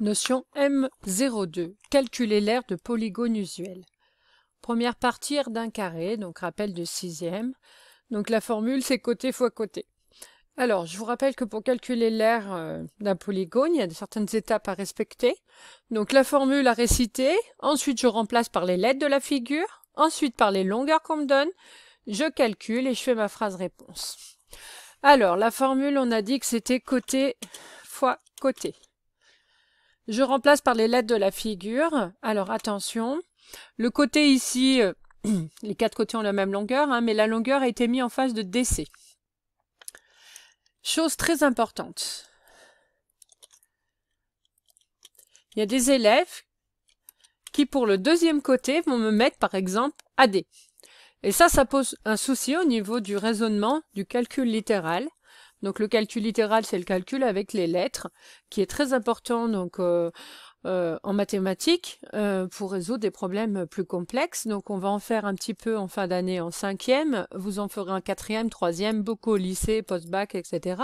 Notion M02. Calculer l'aire de polygone usuel. Première partie, d'un carré, donc rappel de sixième. Donc la formule, c'est côté fois côté. Alors, je vous rappelle que pour calculer l'aire euh, d'un polygone, il y a certaines étapes à respecter. Donc la formule à réciter, ensuite je remplace par les lettres de la figure, ensuite par les longueurs qu'on me donne, je calcule et je fais ma phrase réponse. Alors, la formule, on a dit que c'était côté fois côté. Je remplace par les lettres de la figure. Alors attention, le côté ici, euh, les quatre côtés ont la même longueur, hein, mais la longueur a été mise en face de DC. Chose très importante. Il y a des élèves qui, pour le deuxième côté, vont me mettre, par exemple, AD. Et ça, ça pose un souci au niveau du raisonnement du calcul littéral. Donc le calcul littéral, c'est le calcul avec les lettres, qui est très important donc euh, euh, en mathématiques euh, pour résoudre des problèmes plus complexes. Donc on va en faire un petit peu en fin d'année en cinquième, vous en ferez en quatrième, troisième, beaucoup au lycée, post-bac, etc.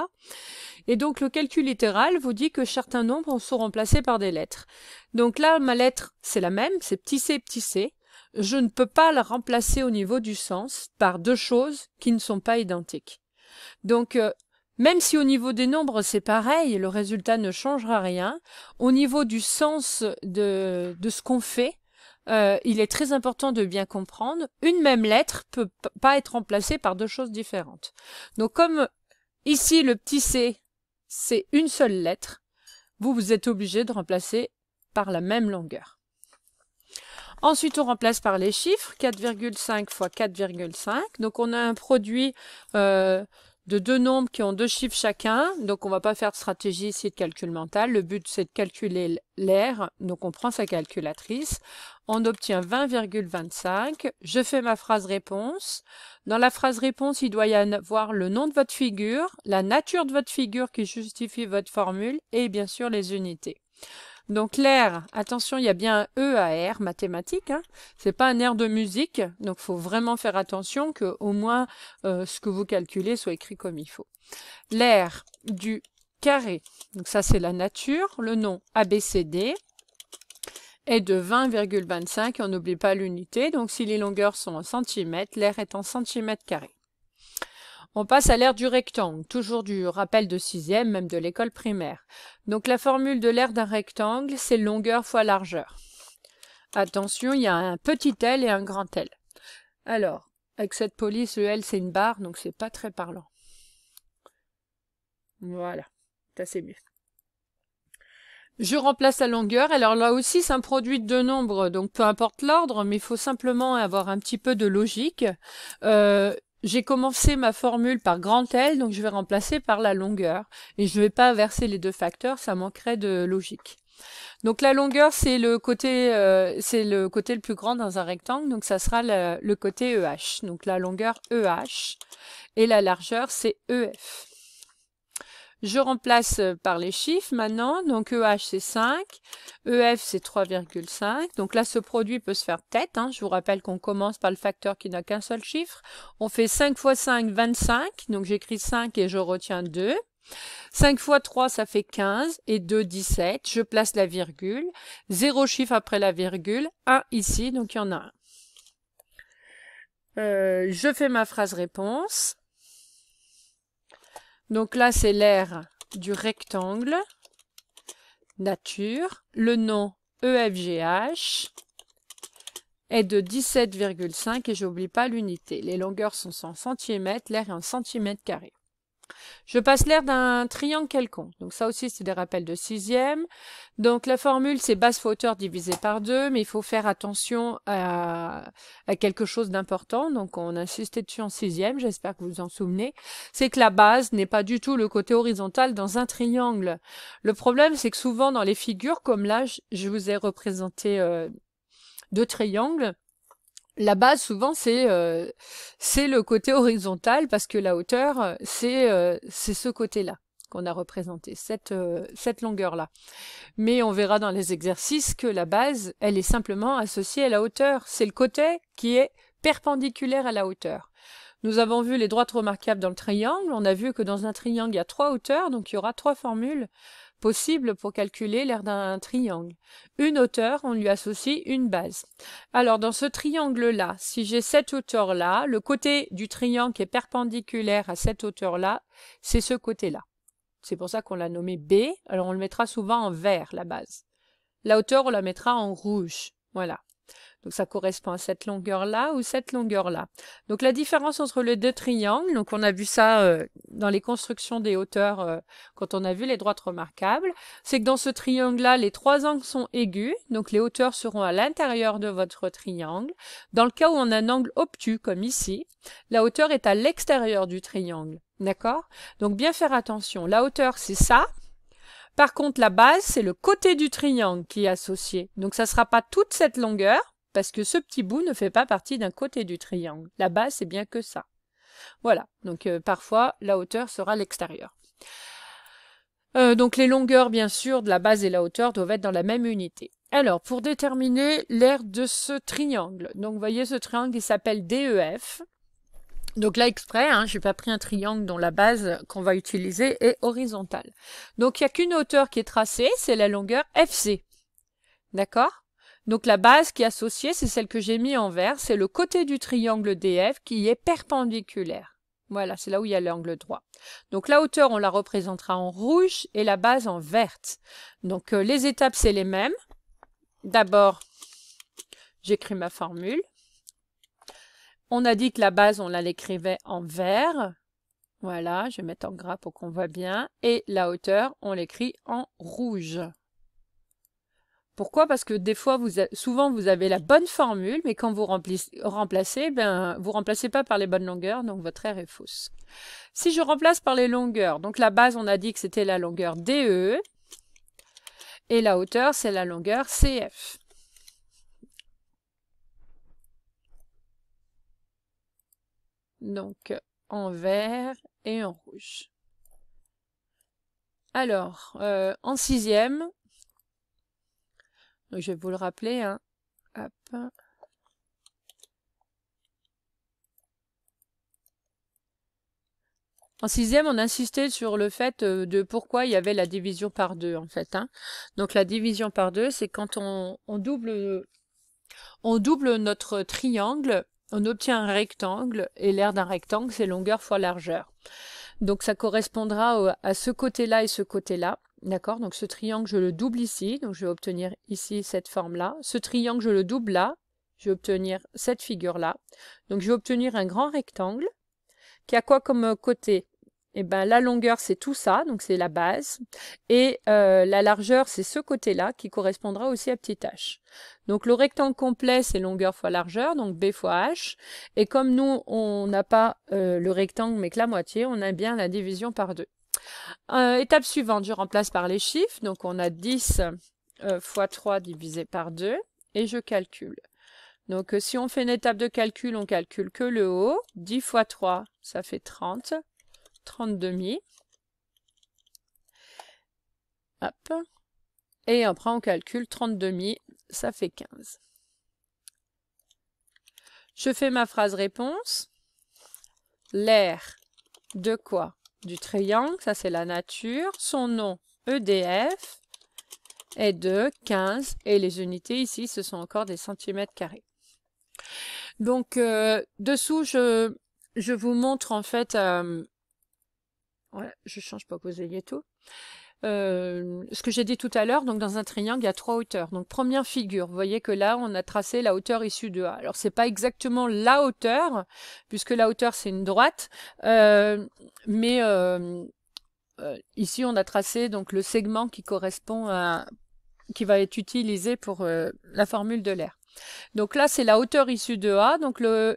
Et donc le calcul littéral vous dit que certains nombres sont remplacés par des lettres. Donc là, ma lettre, c'est la même, c'est petit c, petit c. Je ne peux pas la remplacer au niveau du sens par deux choses qui ne sont pas identiques. Donc, même si au niveau des nombres c'est pareil, le résultat ne changera rien, au niveau du sens de, ce qu'on fait, euh, il est très important de bien comprendre, une même lettre peut pas être remplacée par deux choses différentes. Donc comme ici le petit c, c'est une seule lettre, vous vous êtes obligé de remplacer par la même longueur. Ensuite, on remplace par les chiffres, 4,5 fois 4,5. Donc on a un produit euh, de deux nombres qui ont deux chiffres chacun. Donc, on va pas faire de stratégie ici de calcul mental. Le but, c'est de calculer l'air. Donc, on prend sa calculatrice. On obtient 20,25. Je fais ma phrase réponse. Dans la phrase réponse, il doit y avoir le nom de votre figure, la nature de votre figure qui justifie votre formule et bien sûr les unités. Donc l'air, attention, il y a bien un E à R mathématique, hein. c'est pas un air de musique, donc faut vraiment faire attention que au moins euh, ce que vous calculez soit écrit comme il faut. L'air du carré, donc ça c'est la nature, le nom ABCD, est de 20,25, on n'oublie pas l'unité, donc si les longueurs sont en centimètres, l'air est en centimètres carrés. On passe à l'ère du rectangle, toujours du rappel de sixième, même de l'école primaire. Donc la formule de l'aire d'un rectangle, c'est longueur fois largeur. Attention, il y a un petit L et un grand L. Alors, avec cette police, le L c'est une barre, donc c'est pas très parlant. Voilà, ça c'est mieux. Je remplace la longueur. Alors là aussi, c'est un produit de deux nombres, donc peu importe l'ordre, mais il faut simplement avoir un petit peu de logique. Euh, j'ai commencé ma formule par grand L, donc je vais remplacer par la longueur. Et je ne vais pas inverser les deux facteurs, ça manquerait de logique. Donc la longueur, c'est le côté, euh, c'est le côté le plus grand dans un rectangle, donc ça sera le, le côté EH. Donc la longueur EH et la largeur, c'est EF. Je remplace euh, par les chiffres maintenant, donc EH c'est 5, EF c'est 3,5. Donc là, ce produit peut se faire tête. Hein. Je vous rappelle qu'on commence par le facteur qui n'a qu'un seul chiffre. On fait 5 x 5, 25. Donc j'écris 5 et je retiens 2. 5 x 3, ça fait 15 et 2, 17. Je place la virgule. 0 chiffre après la virgule. 1 ici, donc il y en a un. Euh, je fais ma phrase réponse. Donc là, c'est l'aire du rectangle, nature. Le nom EFGH est de 17,5 et j'oublie pas l'unité. Les longueurs sont en centimètres, l'air est en centimètres carrés. Je passe l'air d'un triangle quelconque. Donc ça aussi, c'est des rappels de sixième. Donc la formule, c'est base fauteur hauteur divisé par deux, mais il faut faire attention à, quelque chose d'important. Donc on insistait dessus en sixième, j'espère que vous vous en souvenez. C'est que la base n'est pas du tout le côté horizontal dans un triangle. Le problème, c'est que souvent dans les figures, comme là, je vous ai représenté euh, deux triangles, la base souvent c'est euh, c'est le côté horizontal parce que la hauteur euh, c'est euh, c'est ce côté-là qu'on a représenté cette cette longueur-là. Mais on verra dans les exercices que la base elle est simplement associée à la hauteur, c'est le côté qui est perpendiculaire à la hauteur. Nous avons vu les droites remarquables dans le triangle, on a vu que dans un triangle il y a trois hauteurs, donc il y aura trois formules possible pour calculer l'air d'un triangle. Une hauteur, on lui associe une base. Alors dans ce triangle-là, si j'ai cette hauteur-là, le côté du triangle qui est perpendiculaire à cette hauteur-là, c'est ce côté-là. C'est pour ça qu'on l'a nommé B, alors on le mettra souvent en vert, la base. La hauteur, on la mettra en rouge. Voilà. Donc ça correspond à cette longueur-là ou cette longueur-là. Donc la différence entre les deux triangles, donc on a vu ça euh, dans les constructions des hauteurs euh, quand on a vu les droites remarquables, c'est que dans ce triangle-là, les trois angles sont aigus, donc les hauteurs seront à l'intérieur de votre triangle. Dans le cas où on a un angle obtus, comme ici, la hauteur est à l'extérieur du triangle. D'accord Donc bien faire attention. La hauteur, c'est ça, par contre, la base, c'est le côté du triangle qui est associé. Donc, ça ne sera pas toute cette longueur, parce que ce petit bout ne fait pas partie d'un côté du triangle. La base, c'est bien que ça. Voilà, donc euh, parfois, la hauteur sera l'extérieur. Euh, donc les longueurs, bien sûr, de la base et la hauteur doivent être dans la même unité. Alors, pour déterminer l'aire de ce triangle, donc vous voyez ce triangle, il s'appelle DEF. Donc là, exprès, hein, n'ai pas pris un triangle dont la base qu'on va utiliser est horizontale. Donc il n'y a qu'une hauteur qui est tracée, c'est la longueur FC. D'accord donc la base qui est associée, c'est celle que j'ai mis en vert, c'est le côté du triangle DF qui est perpendiculaire. Voilà, c'est là où il y a l'angle droit. Donc la hauteur, on la représentera en rouge et la base en verte. Donc euh, les étapes, c'est les mêmes. D'abord, j'écris ma formule. On a dit que la base, on la l'écrivait en vert. Voilà, je vais mettre en gras pour qu'on voit bien. Et la hauteur, on l'écrit en rouge. Pourquoi Parce que des fois, vous souvent, vous avez la bonne formule, mais quand vous remplissez... remplacez, ben, vous remplacez pas par les bonnes longueurs, donc votre R est fausse. Si je remplace par les longueurs, donc la base, on a dit que c'était la longueur DE, et la hauteur, c'est la longueur CF. Donc, en vert et en rouge. Alors, euh, en sixième, je vais vous le rappeler. Hein. En sixième, on insistait sur le fait euh, de pourquoi il y avait la division par deux, en fait. Hein. Donc la division par deux, c'est quand on, on, double, on double notre triangle, on obtient un rectangle, et l'aire d'un rectangle, c'est longueur fois largeur. Donc ça correspondra à ce côté-là et ce côté-là. D'accord Donc ce triangle, je le double ici. Donc je vais obtenir ici cette forme-là. Ce triangle, je le double là. Je vais obtenir cette figure-là. Donc je vais obtenir un grand rectangle qui a quoi comme côté eh ben, la longueur, c'est tout ça, donc c'est la base. Et euh, la largeur, c'est ce côté-là qui correspondra aussi à petit h. Donc le rectangle complet, c'est longueur fois largeur, donc b fois h. Et comme nous, on n'a pas euh, le rectangle, mais que la moitié, on a bien la division par deux. Euh, étape suivante, je remplace par les chiffres. Donc on a 10 euh, fois 3 divisé par 2 et je calcule. Donc euh, si on fait une étape de calcul, on calcule que le haut. 10 fois 3, ça fait 30. 30 demi. Et après on calcule 30 demi, ça fait 15. Je fais ma phrase réponse. L'air de quoi du triangle, ça c'est la nature. Son nom, EDF, est de 15 et les unités ici, ce sont encore des centimètres carrés. Donc euh, dessous, je, je vous montre en fait... je euh, voilà, je change pas que vous ayez tout. Euh, ce que j'ai dit tout à l'heure, donc dans un triangle, il y a trois hauteurs. Donc première figure, vous voyez que là, on a tracé la hauteur issue de A. Alors c'est pas exactement la hauteur, puisque la hauteur c'est une droite, euh, mais euh, ici on a tracé donc le segment qui correspond à qui va être utilisé pour la formule de l'air. Donc là, c'est la hauteur issue de A. Donc le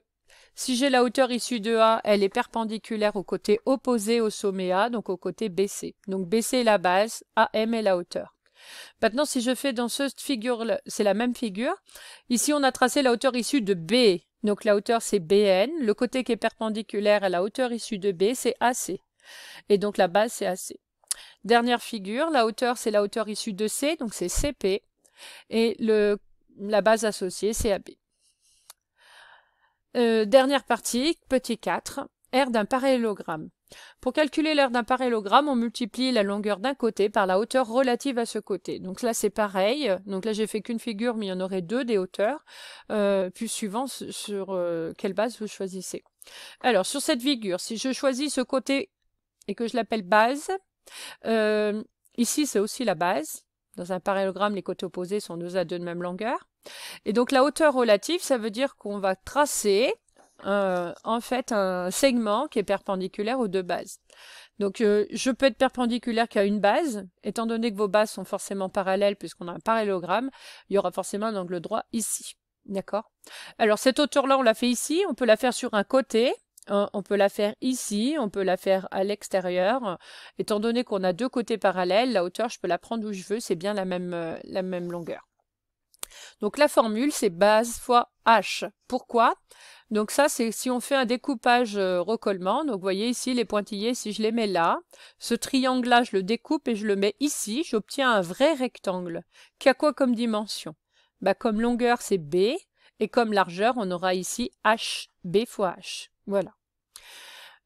si j'ai la hauteur issue de A, elle est perpendiculaire au côté opposé au sommet A, donc au côté BC. Donc BC est la base, AM est la hauteur. Maintenant, si je fais dans cette figure, c'est la même figure. Ici, on a tracé la hauteur issue de B. Donc la hauteur, c'est BN. Le côté qui est perpendiculaire à la hauteur issue de B, c'est AC. Et donc la base, c'est AC. Dernière figure, la hauteur, c'est la hauteur issue de C, donc c'est CP. Et le, la base associée, c'est AB. Euh, dernière partie, petit 4, aire d'un parallélogramme. Pour calculer l'aire d'un parallélogramme, on multiplie la longueur d'un côté par la hauteur relative à ce côté. Donc là, c'est pareil. Donc là, j'ai fait qu'une figure, mais il y en aurait deux des hauteurs, euh, puis suivant sur euh, quelle base vous choisissez. Alors, sur cette figure, si je choisis ce côté et que je l'appelle base, ici, c'est aussi la base, dans un parallélogramme, les côtés opposés sont deux à deux de même longueur. Et donc la hauteur relative, ça veut dire qu'on va tracer euh, en fait un segment qui est perpendiculaire aux deux bases. Donc euh, je peux être perpendiculaire qu'à une base, étant donné que vos bases sont forcément parallèles puisqu'on a un parallélogramme, il y aura forcément un angle droit ici. D'accord Alors cette hauteur-là, on la fait ici, on peut la faire sur un côté, Hein, on peut la faire ici, on peut la faire à l'extérieur. Étant donné qu'on a deux côtés parallèles, la hauteur, je peux la prendre où je veux, c'est bien la même, euh, longueur. Donc la formule, c'est base fois h. Pourquoi Donc ça, c'est si on fait un découpage euh, recollement. Donc vous voyez ici, les pointillés, si je les mets là, ce triangle-là, je le découpe et je le mets ici, j'obtiens un vrai rectangle qui a quoi comme dimension bah, Comme longueur, c'est b, et comme largeur, on aura ici H, B fois H. Voilà.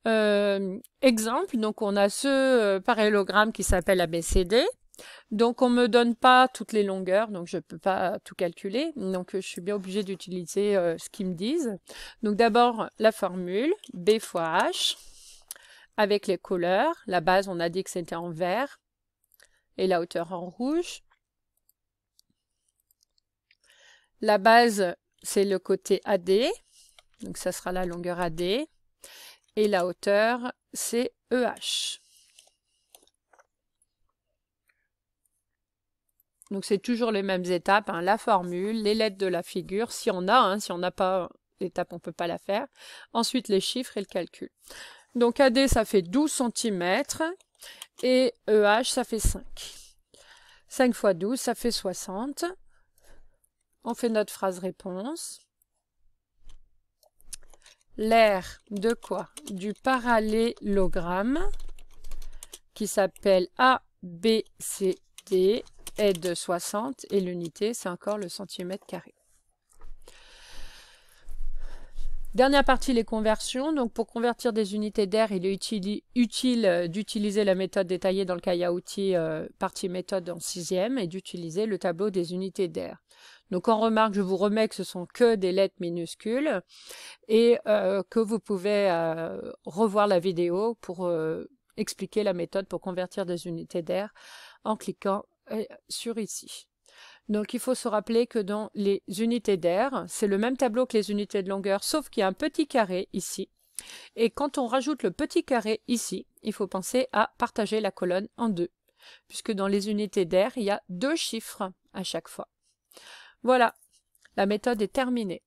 Euh, exemple, donc on a ce euh, parallélogramme qui s'appelle ABCD. Donc on ne me donne pas toutes les longueurs, donc je ne peux pas tout calculer. Donc euh, je suis bien obligée d'utiliser ce qu'ils me disent. Donc d'abord la formule B fois H avec les couleurs. La base on a dit que c'était en vert et la hauteur en rouge. La base c'est le côté AD, donc ça sera la longueur AD, et la hauteur, c'est EH. Donc c'est toujours les mêmes étapes, hein. la formule, les lettres de la figure, si on a, hein, si on n'a pas l'étape, on ne peut pas la faire. Ensuite les chiffres et le calcul. Donc AD, ça fait 12 cm et EH, ça fait 5. 5 x 12, ça fait 60 on fait notre phrase réponse. L'aire de quoi Du parallélogramme qui s'appelle ABCD est de 60 et l'unité c'est encore le centimètre carré. Dernière partie, les conversions. Donc, pour convertir des unités d'air, il est utile, d'utiliser la méthode détaillée dans le cahier à outils partie méthode en sixième et d'utiliser le tableau des unités d'air. Donc en remarque, je vous remets que ce sont que des lettres minuscules et euh, que vous pouvez euh, revoir la vidéo pour euh, expliquer la méthode pour convertir des unités d'air en cliquant sur ici. Donc il faut se rappeler que dans les unités d'air, c'est le même tableau que les unités de longueur, sauf qu'il y a un petit carré ici. Et quand on rajoute le petit carré ici, il faut penser à partager la colonne en deux, puisque dans les unités d'air, il y a deux chiffres à chaque fois. Voilà, la méthode est terminée.